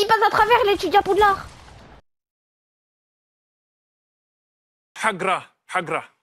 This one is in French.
il passe à travers l'étudiant Poudlard. Hagra, Hagra.